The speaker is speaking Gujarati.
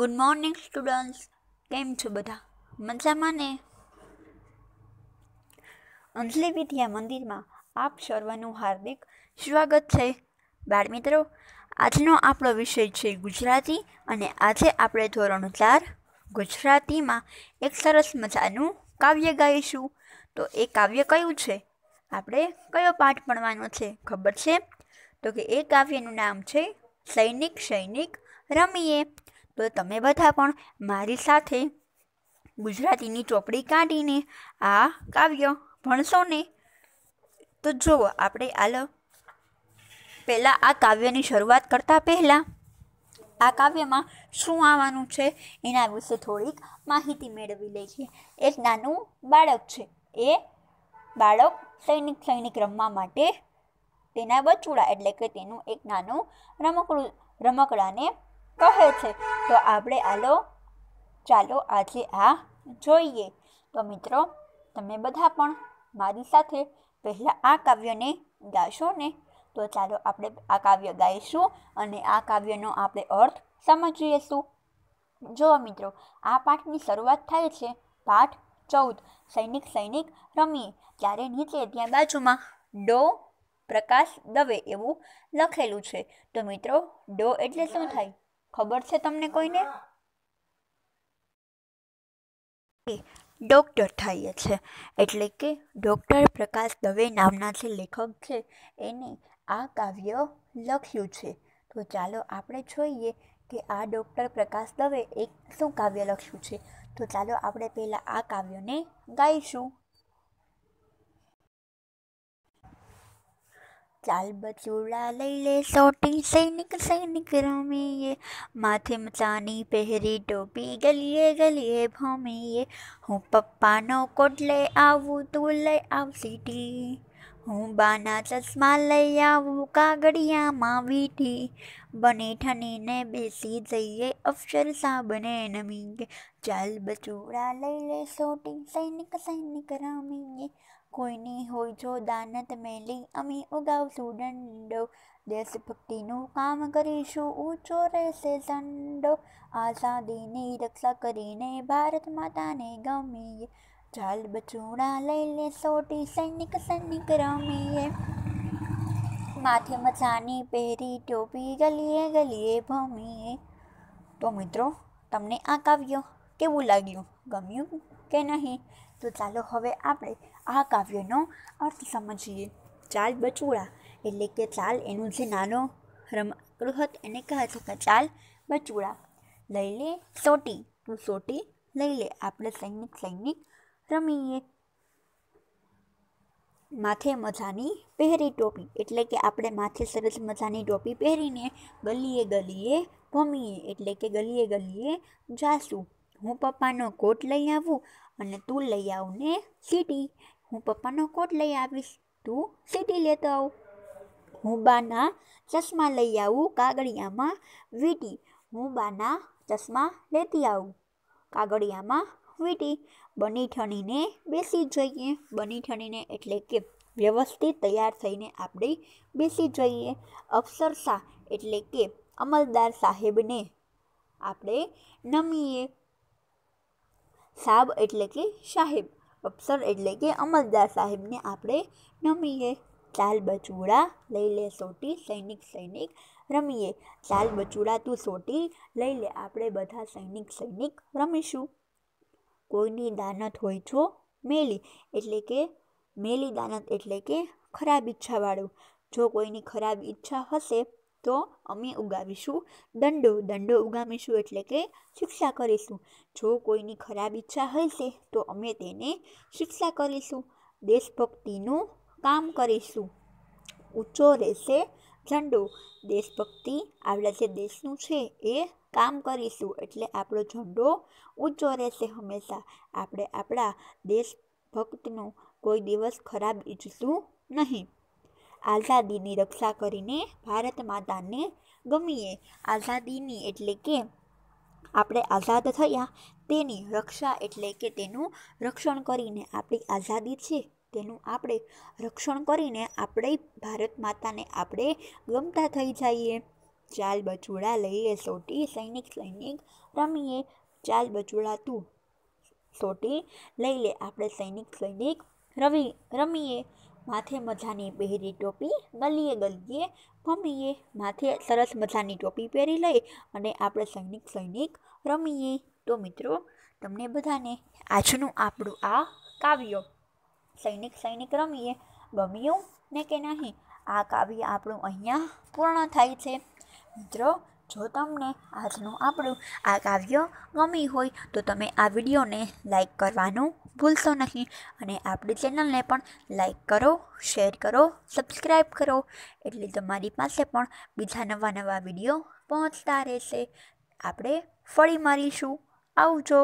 ગુડ મોર્નિંગ સ્ટુડન્ટ્સ કેમ છો બધા મજામાં ને અંજલિ વિદ્યા મંદિરમાં આપ સર્વનું હાર્દિક સ્વાગત છે બાળમિત્રો આજનો આપણો વિષય છે ગુજરાતી અને આજે આપણે ધોરણ ચાર ગુજરાતીમાં એક સરસ મજાનું કાવ્ય ગાઈશું તો એ કાવ્ય કયું છે આપણે કયો પાઠ ભણવાનો છે ખબર છે તો કે એ કાવ્યનું નામ છે સૈનિક સૈનિક રમીએ તો તમે બધા પણ મારી સાથે ગુજરાતીની ચોપડી કાઢીને આ કાવ્ય ભણશો ને તો જુઓ આપણે આલ પહેલાં આ કાવ્યની શરૂઆત કરતાં પહેલાં આ કાવ્યમાં શું આવવાનું છે એના વિશે થોડીક માહિતી મેળવી લઈએ છીએ એક નાનું બાળક છે એ બાળક સૈનિક સૈનિક રમવા માટે તેના બચુડા એટલે કે તેનું એક નાનું રમકડું રમકડાને કહે છે તો આપણે આલો ચાલો આજે આ જોઈએ તો મિત્રો તમે બધા પણ મારી સાથે પહેલાં આ કાવ્યને ગાશો ને તો ચાલો આપણે આ કાવ્ય ગાઈશું અને આ કાવ્યનો આપણે અર્થ સમજીશું જુઓ મિત્રો આ પાઠની શરૂઆત થાય છે પાઠ ચૌદ સૈનિક સૈનિક રમીએ ત્યારે નીચે ત્યાં બાજુમાં ડો પ્રકાશ દવે એવું લખેલું છે તો મિત્રો ડો એટલે શું થાય ખબર છે તમને કોઈને ડૉક્ટર થઈએ છે એટલે કે ડૉક્ટર પ્રકાશ દવે નામના જે લેખક છે એને આ કાવ્ય લખ્યું છે તો ચાલો આપણે જોઈએ કે આ ડૉક્ટર પ્રકાશ દવે એક શું કાવ્ય લખ્યું છે તો ચાલો આપણે પહેલાં આ કાવ્યને ગાઈશું चाल बचूड़ा ले ले सोटी सैनिक सैनिक रामे माथे मचानी पहरी टोपी गलिए गलिए भौमे ये हूँ पप्पानो कोट ले आवू तू ले आव सीटी હું બાના ચશ્મા લઈ આવું કાગડિયામાં વીઠી બને ઠનીને બેસી જઈએ અફસર બને નમીએ ચાલ બચોડા લઈ લે સોટી સૈનિક સૈનિક રમીએ કોઈની હોય જો દાનત મેલી અમે ઉગાવશું દંડો દેશભક્તિનું કામ કરીશું ઊંચો રહેશે ઝંડો આઝાદીની રક્ષા કરીને ભારત માતાને ગમીએ ચાલ બચૂણા લઈ લે સોટી સૈનિક સૈનિક રમીએ માથે મજાની પહેરી ટોપી ગલીએ ગલીએ ભમીએ તો મિત્રો તમને આ કાવ્ય કેવું લાગ્યું ગમ્યું કે નહીં તો ચાલો હવે આપણે આ કાવ્યનો અર્થ સમજીએ ચાલ બચુડા એટલે કે ચાલ એનું જે નાનો રમકડું હતું એને કહે છે કે ચાલ બચુડા લઈ લે સોટી તું સોટી લઈ લે આપણે સૈનિક સૈનિક રમીએ માથે મજાની પહેરી ટોપી એટલે કે આપણે માથે સરસ મજાની ટોપી પહેરીને ગલીએ ગલીએ ભમીએ એટલે કે ગલીએ ગલીએ જાશું હું પપ્પાનો કોટ લઈ આવું અને તું લઈ આવ ને સીટી હું પપ્પાનો કોટ લઈ આવીશ તું સીટી લેતો આવ હું બાના ચશ્મા લઈ આવું કાગળિયામાં વીટી હું બાના ચશ્મા લેતી આવું કાગળિયામાં ઇક્વિટી બની ઠણીને બેસી જઈએ બની ઠણીને એટલે કે વ્યવસ્થિત તૈયાર થઈને આપણે બેસી જઈએ અફસરશાહ એટલે કે અમલદાર સાહેબને આપણે નમીએ સાબ એટલે કે સાહેબ અફસર એટલે કે અમલદાર સાહેબને આપણે નમીએ ચાલ બચુડા લઈ લે સોટી સૈનિક સૈનિક રમીએ ચાલ બચુડા તું સોટી લઈ લે આપણે બધા સૈનિક સૈનિક રમીશું કોઈની દાનત હોય જો મેલી એટલે કે મેલી દાનત એટલે કે ખરાબ ઈચ્છાવાળું જો કોઈની ખરાબ ઈચ્છા હશે તો અમે ઉગાવીશું દંડો દંડો ઉગામીશું એટલે કે શિક્ષા કરીશું જો કોઈની ખરાબ ઈચ્છા હશે તો અમે તેને શિક્ષા કરીશું દેશભક્તિનું કામ કરીશું ઊંચો રહેશે ઝંડો દેશભક્તિ આપણા જે દેશનું છે એ કામ કરીશું એટલે આપણો ઝંડો ઊંચો રહેશે હંમેશા આપણે આપણા દેશભક્તનું કોઈ દિવસ ખરાબ ઈચ્છશું નહીં આઝાદીની રક્ષા કરીને ભારત માતાને ગમીએ આઝાદીની એટલે કે આપણે આઝાદ થયા તેની રક્ષા એટલે કે તેનું રક્ષણ કરીને આપણી આઝાદી છે તેનું આપણે રક્ષણ કરીને આપણે ભારત માતાને આપણે ગમતા થઈ જઈએ ચાલ બચુડા લઈએ સોટી સૈનિક સૈનિક રમીએ ચાલ બચુડા તું સોટી લઈ લે આપણે સૈનિક સૈનિક રવિ રમીએ માથે મજાની પહેરી ટોપી ગલીએ ગલીએ ભમીએ માથે સરસ મજાની ટોપી પહેરી લઈ અને આપણે સૈનિક સૈનિક રમીએ તો મિત્રો તમને બધાને આજનું આપણું આ કાવ્ય સૈનિક સૈનિક રમીએ ગમ્યું ને કે નહીં આ કાવ્ય આપણું અહીંયા પૂર્ણ થાય છે મિત્રો જો તમને આજનું આપણું આ કાવ્ય ગમી હોય તો તમે આ વિડીયોને લાઈક કરવાનું ભૂલશો નહીં અને આપણી ચેનલને પણ લાઈક કરો શેર કરો સબસ્ક્રાઈબ કરો એટલે તમારી પાસે પણ બીજા નવા નવા વિડીયો પહોંચતા રહેશે આપણે ફરી મારીશું આવજો